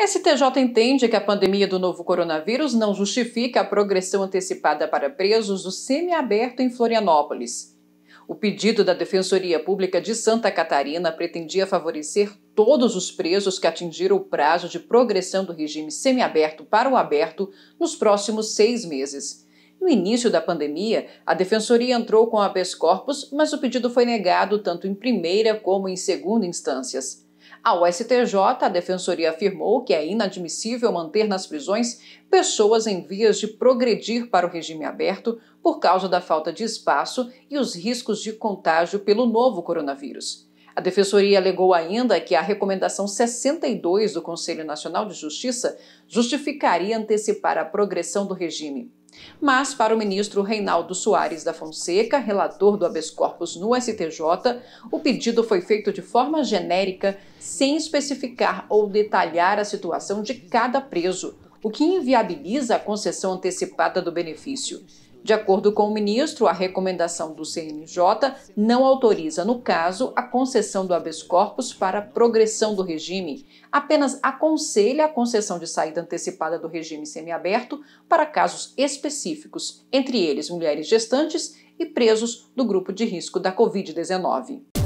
STJ entende que a pandemia do novo coronavírus não justifica a progressão antecipada para presos do semiaberto em Florianópolis. O pedido da Defensoria Pública de Santa Catarina pretendia favorecer todos os presos que atingiram o prazo de progressão do regime semiaberto para o aberto nos próximos seis meses. No início da pandemia, a Defensoria entrou com habeas corpus, mas o pedido foi negado tanto em primeira como em segunda instâncias. Ao STJ, a defensoria afirmou que é inadmissível manter nas prisões pessoas em vias de progredir para o regime aberto por causa da falta de espaço e os riscos de contágio pelo novo coronavírus. A defensoria alegou ainda que a recomendação 62 do Conselho Nacional de Justiça justificaria antecipar a progressão do regime. Mas, para o ministro Reinaldo Soares da Fonseca, relator do habeas corpus no STJ, o pedido foi feito de forma genérica, sem especificar ou detalhar a situação de cada preso, o que inviabiliza a concessão antecipada do benefício. De acordo com o ministro, a recomendação do CNJ não autoriza, no caso, a concessão do habeas corpus para progressão do regime, apenas aconselha a concessão de saída antecipada do regime semiaberto para casos específicos, entre eles mulheres gestantes e presos do grupo de risco da Covid-19.